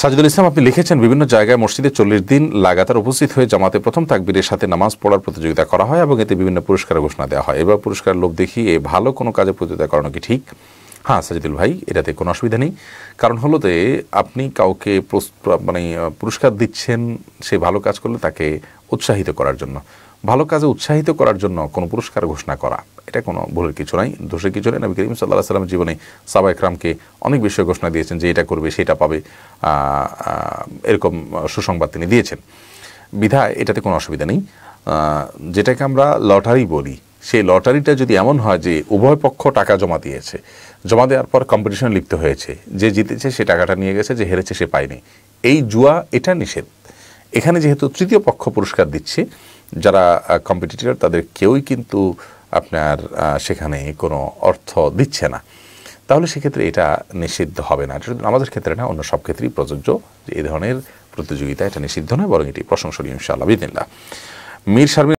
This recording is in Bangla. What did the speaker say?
সাজিদুল ইসলাম আপনি লিখেছেন বিভিন্ন জায়গায় মসজিদে চল্লিশ দিন লাগাতার উপস্থিত হয়ে জামাতে প্রথম তাকবীরের সাথে নামাজ পড়ার প্রতিযোগিতা করা হয় এবং এতে বিভিন্ন পুরস্কার ঘোষণা দেওয়া হয় এবার পুরস্কার লোভ দেখি এ ভালো কোনো কাজে প্রতিযোগিতা করানো কি ঠিক হ্যাঁ সাজিদুল ভাই এটাতে কোনো অসুবিধা নেই কারণ হলো যে আপনি কাউকে মানে পুরস্কার দিচ্ছেন সে ভালো কাজ করলে তাকে উৎসাহিত করার জন্য ভালো কাজে উৎসাহিত করার জন্য কোনো পুরস্কার ঘোষণা করা এটা কোনো ভুলের কিছু নাই দোষের কিছু নেই নবী করিম সাল্লাহ সাল্লাম জীবনে সাবা ইকরামকে অনেক বিষয় ঘোষণা দিয়েছেন যে এটা করবে সেটা পাবে এরকম সুসংবাদ তিনি দিয়েছেন বিধায় এটাতে কোনো অসুবিধা নেই যেটাকে আমরা লটারি বলি সেই লটারিটা যদি এমন হয় যে উভয় পক্ষ টাকা জমা দিয়েছে জমা দেওয়ার পর কম্পিটিশন লিপ্ত হয়েছে যে জিতেছে সে টাকাটা নিয়ে গেছে যে হেরেছে সে পায়নি এই জুয়া এটা নিষেধ এখানে যেহেতু তৃতীয় পক্ষ পুরস্কার দিচ্ছে যারা কম্পিটিটর তাদের কেউই কিন্তু আপনার সেখানে কোনো অর্থ দিচ্ছে না তাহলে সেক্ষেত্রে এটা নিষিদ্ধ হবে না এটা আমাদের ক্ষেত্রে না অন্য সব ক্ষেত্রেই প্রযোজ্য যে এ ধরনের প্রতিযোগিতা এটা নিষিদ্ধ নয় বরং এটি প্রশংসনীয় ইনশাআল্লাহ বিদিনা মীর সার্বিক